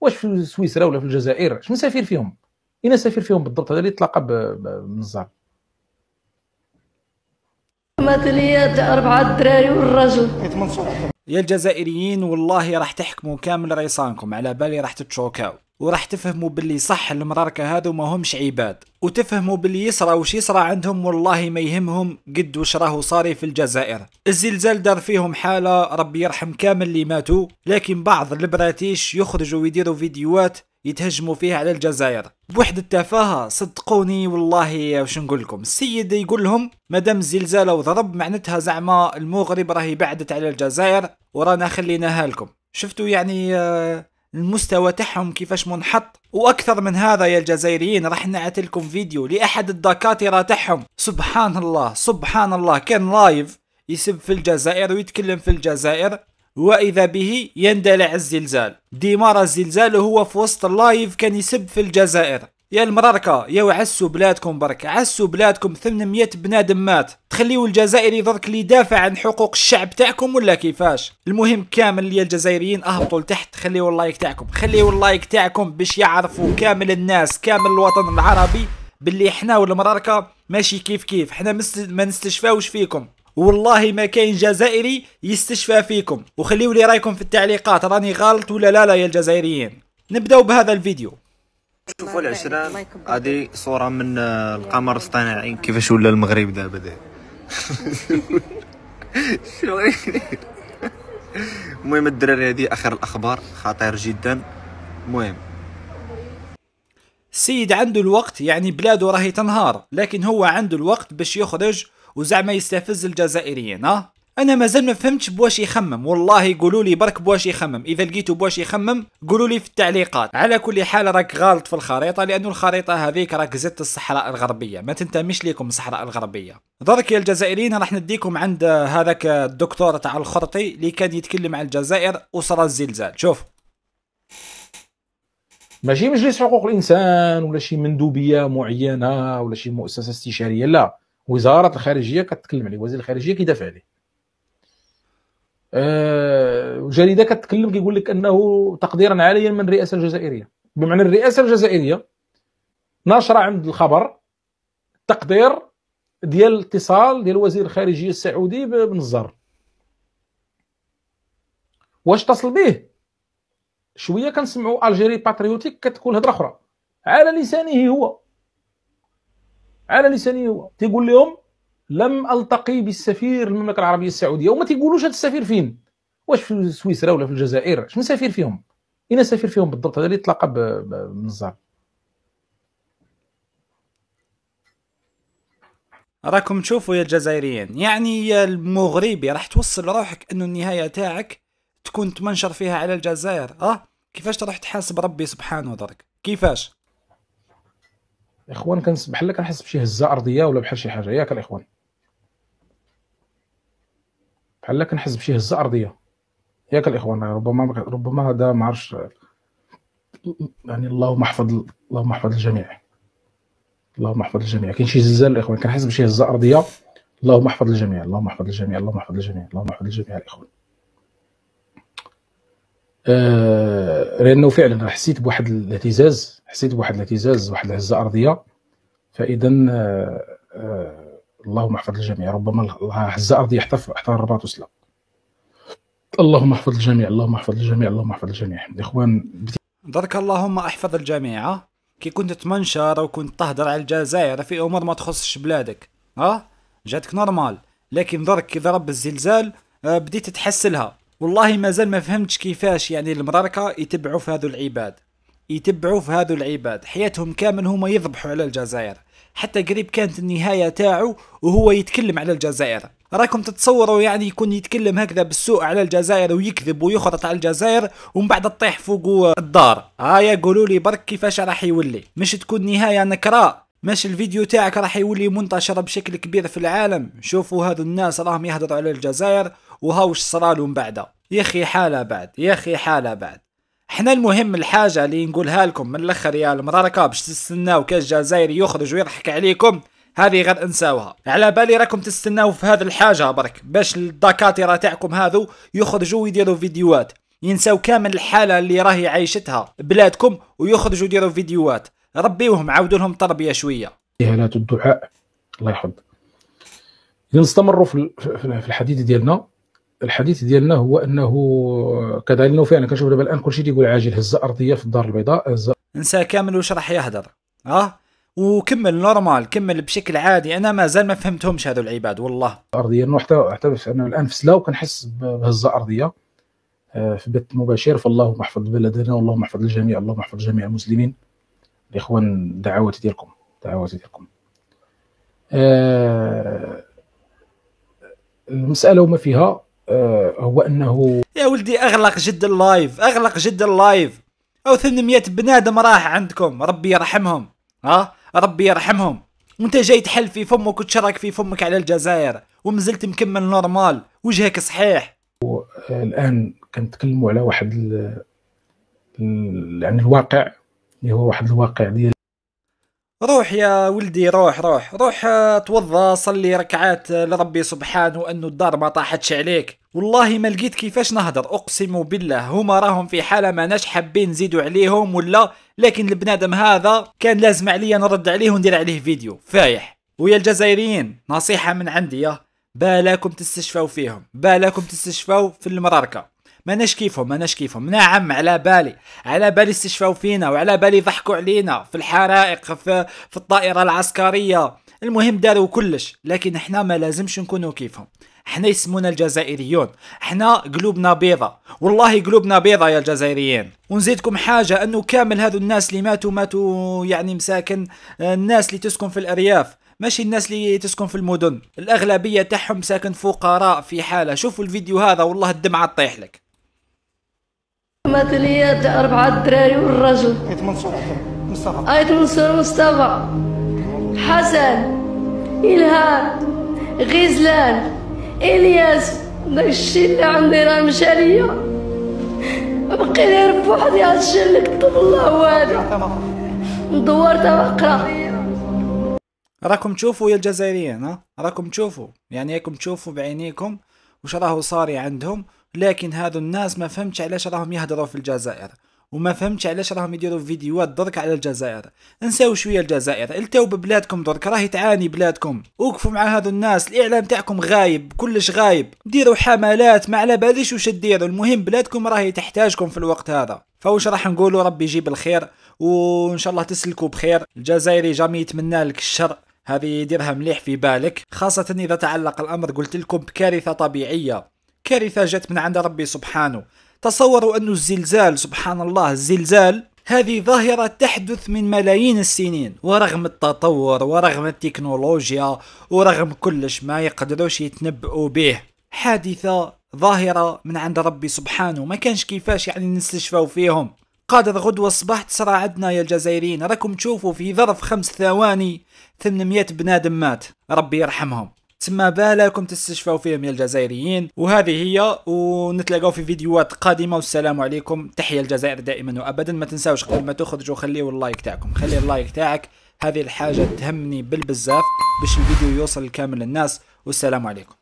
واش في سويسرا ولا في الجزائر شنو سافر فيهم اين سافر فيهم بالضبط هذا اللي تلاقى بالنزار أربعة الدراري يا الجزائريين والله راح تحكموا كامل ريصانكم على بالي راح تتشوكاو وراح تفهموا باللي صح المراركه هذو ما همش عباد وتفهموا باللي يصرى وش يصرى عندهم والله ما يهمهم قد وش راهو صاري في الجزائر الزلزال دار فيهم حاله ربي يرحم كامل اللي ماتوا لكن بعض البراتيش يخرجوا ويديروا فيديوهات يتهجموا فيها على الجزائر بوحد التفاهة صدقوني والله واش نقول لكم السيد يقول لهم دام الزلزال وضرب معناتها زعما المغرب راهي بعدت على الجزائر ورانا خليناها لكم شفتوا يعني آه المستوى تاعهم كيفاش منحط واكثر من هذا يا الجزائريين راح نعت لكم فيديو لاحد الدكاتره تاعهم سبحان الله سبحان الله كان لايف يسب في الجزائر ويتكلم في الجزائر واذا به يندلع الزلزال ديمار الزلزال وهو في وسط اللايف كان يسب في الجزائر يا المراركة يا وعسوا بلادكم برك عسوا بلادكم 800 بنادم مات تخليوا الجزائري درك اللي يدافع عن حقوق الشعب تاعكم ولا كيفاش المهم كامل يا الجزائريين اهبطوا لتحت خليوا اللايك تاعكم خليوا اللايك تاعكم باش يعرفوا كامل الناس كامل الوطن العربي باللي احنا والمراركة ماشي كيف كيف احنا مست... ما نستشفاوش فيكم والله ما كاين جزائري يستشفى فيكم وخليوا لي رايكم في التعليقات راني غلط ولا لا لا يا الجزائريين نبداو بهذا الفيديو شوفوا العشران هذه صوره من القمر الصناعي كيفاش ولا المغرب دابا دابا المهم الدراري هذه اخر الاخبار خطير جدا المهم السيد عنده الوقت يعني بلاده راهي تنهار لكن هو عنده الوقت باش يخرج وزعما يستفز الجزائريين ها انا مازال ما فهمتش بواش يخمم والله قولوا لي برك بواش يخمم اذا لقيتوا بواش يخمم قولوا لي في التعليقات على كل حال راك غالط في الخريطه لانه الخريطه هذيك راك زدت الصحراء الغربيه ما تنتميش ليكم الصحراء الغربيه درك يا الجزائريين راح نديكم عند هذاك الدكتور تاع الخرطي اللي كان يتكلم على الجزائر وصرا الزلزال شوف ماشي مجلس حقوق الانسان ولا شي مندوبيه معينه ولا شي مؤسسه استشاريه لا وزاره الخارجيه كتكلم عليه وزير الخارجيه كيدافع عليه آه، وجريده كتكلم كيقول لك انه تقديرا عاليا من الرئاسه الجزائريه بمعنى الرئاسه الجزائريه نشر عند الخبر تقدير ديال اتصال ديال وزير الخارجيه السعودي بنزار واش اتصل به شويه كنسمعوا الجيري باتريوتيك كتقول هضره اخرى على لسانه هو على لسانه هو تيقول لهم لم التقي بالسفير المملكه العربيه السعوديه وما تيقولوش هذا السفير فين واش في سويسرا ولا في الجزائر شنو سفير فيهم اين سفير فيهم بالضبط هذا اللي تلاقى بنزار راكم تشوفوا يا الجزائريين يعني يا المغربي راح توصل روحك انه النهايه تاعك تكون تمنشر فيها على الجزائر اه كيفاش تروح تحاسب ربي سبحانه درك كيفاش الاخوان كنسبح لك نحس بشي هزه ارضيه ولا بحال شي حاجه ياك الاخوان هلا كنحس بشي هزه ارضيه ياك الاخوان ربما ربما هذا ما عرفش يعني اللهم احفظ اللهم احفظ الجميع اللهم احفظ الجميع كاين شي زلزال الاخوان كنحس بشي هزه ارضيه اللهم احفظ الجميع اللهم احفظ الجميع اللهم احفظ الجميع الله محفظ الجميع الاخوان آه، لانه فعلا حسيت بواحد الاهتزاز حسيت بواحد الاهتزاز واحد الهزه ارضيه فاذا آه آه اللهم احفظ الجميع ربما عز أرض يحتف احتار الرباط وسلم اللهم احفظ الجميع اللهم احفظ الجميع اللهم احفظ الجميع اخوان درك اللهم احفظ الجميع كي كنت تمنشر وكنت تهدر على الجزائر في امور ما تخصش بلادك ها جاتك نورمال لكن درك كي ضرب الزلزال آه، بديت تحسلها والله مازال ما فهمتش كيفاش يعني المراركه يتبعوا في هذو العباد يتبعوا في هذو العباد حياتهم كامل هما يذبحوا على الجزائر حتى قريب كانت النهايه تاعو وهو يتكلم على الجزائر راكم تتصوروا يعني يكون يتكلم هكذا بالسوء على الجزائر ويكذب ويخرط على الجزائر ومن بعد تطيح فوق الدار هايا قولوا لي برك كيفاش راح يولي مش تكون نهايه نكراء مش الفيديو تاعك راح يولي منتشر بشكل كبير في العالم شوفوا هذو الناس راهم يهضروا على الجزائر وهاوش صرالهم بعدها يا اخي حاله بعد يا اخي حاله بعد حنا المهم الحاجه اللي نقولها لكم من الاخر يا المطاركه باش تستناو كاش جزائري يخرج ويضحك عليكم هذه غير انساوها على بالي راكم تستناو في هذه الحاجه برك باش الدكاتره تاعكم هذو يخرجوا ويديروا فيديوهات ينساو كامل الحاله اللي راهي عايشتها بلادكم ويخرجوا يديروا فيديوهات ربيوهم عاودوا لهم تربيه شويه اهانات الدعاء الله يحفظ نستمروا في الحديث ديالنا الحديث ديالنا هو انه كذلك انه فعلا كنشوف دابا الان كلشي تيقول عاجل هزه ارضيه في الدار البيضاء هزه نسى كامل واش راح يهضر اه وكمل نورمال كمل بشكل عادي انا مازال ما فهمتهمش هذو العباد والله ارضيا حتى حتى انا الان في سلا وكنحس بهزه ارضيه آه، في بث مباشر فاللهم احفظ بلدنا واللهم احفظ الجميع اللهم احفظ جميع المسلمين الاخوان دعواتي ديالكم دعواتي ديالكم أه المساله وما فيها آه، هو انه يا ولدي اغلق جد اللايف اغلق جد اللايف او 800 بنادم راح عندكم ربي يرحمهم ها ربي يرحمهم وانت جاي تحل في فمك وتشرك في فمك على الجزائر ومازلت مكمل نورمال وجهك صحيح الان كنتكلموا على واحد ال... ال... يعني الواقع اللي هو واحد الواقع ديال روح يا ولدي روح روح روح آه، توضى صلي ركعات آه، لربي سبحانه أنه الدار ما طاحتش عليك والله ما لقيت كيفاش نهضر أقسم بالله هما راهم في حالة ما ناش حابين نزيدوا عليهم ولا لكن البنادم هذا كان لازم عليا نرد عليه وندير عليه فيديو فايح ويا الجزائريين نصيحة من عندي يا بالاكم تستشفوا فيهم بالاكم تستشفوا في المراركة ماناش كيفهم ماناش كيفهم نعم على بالي على بالي استشفاو فينا وعلى بالي ضحكوا علينا في الحرائق في, في الطائره العسكريه المهم داروا كلش لكن احنا ما لازمش نكونوا كيفهم احنا يسمونا الجزائريون احنا قلوبنا بيضة والله قلوبنا بيضة يا الجزائريين ونزيدكم حاجة انه كامل هذو الناس اللي ماتوا ماتوا يعني مساكن آه، الناس اللي تسكن في الارياف ماشي الناس اللي تسكن في المدن الاغلبية تاعهم ساكن فقراء في حالة شوفوا الفيديو هذا والله الدمعة تطيح لك مات ليا أربعة دراري والراجل أيت منصور مصطفى أيت منصور مصطفى حسن إلهام غزلان إلياس الشيء اللي عندي راه مشى ليا بقي غير هاد الشيء اللي كتب الله وهذا تا بقرا راكم تشوفوا يا الجزائريين ها راكم تشوفوا يعني راكم تشوفوا بعينيكم واش راهو صاري عندهم لكن هذو الناس ما فهمتش علاش راهم يهضروا في الجزائر وما فهمتش علاش راهم يديروا فيديوهات درك على الجزائر انساو شويه الجزائر التاو ببلادكم درك راهي تعاني بلادكم وقفوا مع هذو الناس الاعلام تاعكم غايب كلش غايب ديروا حملات ما على باليش واش ديروا المهم بلادكم راهي تحتاجكم في الوقت هذا فوش راح نقولوا ربي يجيب الخير وان شاء الله تسلكوا بخير الجزائري جامي يتمنى لك الشر هذه ديرها مليح في بالك خاصة إذا تعلق الأمر قلت لكم بكارثة طبيعية كارثة جات من عند ربي سبحانه تصوروا أن الزلزال سبحان الله الزلزال هذه ظاهرة تحدث من ملايين السنين ورغم التطور ورغم التكنولوجيا ورغم كلش ما يقدروش يتنبؤوا به حادثة ظاهرة من عند ربي سبحانه ما كانش كيفاش يعني نستشفوا فيهم قادر غدوة الصباح تصرى عندنا يا الجزائريين راكم تشوفوا في ظرف خمس ثواني 800 بنادم مات ربي يرحمهم تما بالكم تستشفاو فيهم يا الجزائريين وهذه هي ونتلاقاو في فيديوهات قادمه والسلام عليكم تحيه الجزائر دائما وابدا ما تنساوش قبل ما تخرجوا خليوا اللايك تاعكم خلي اللايك تاعك هذه الحاجه تهمني بالبزاف باش الفيديو يوصل لكامل للناس والسلام عليكم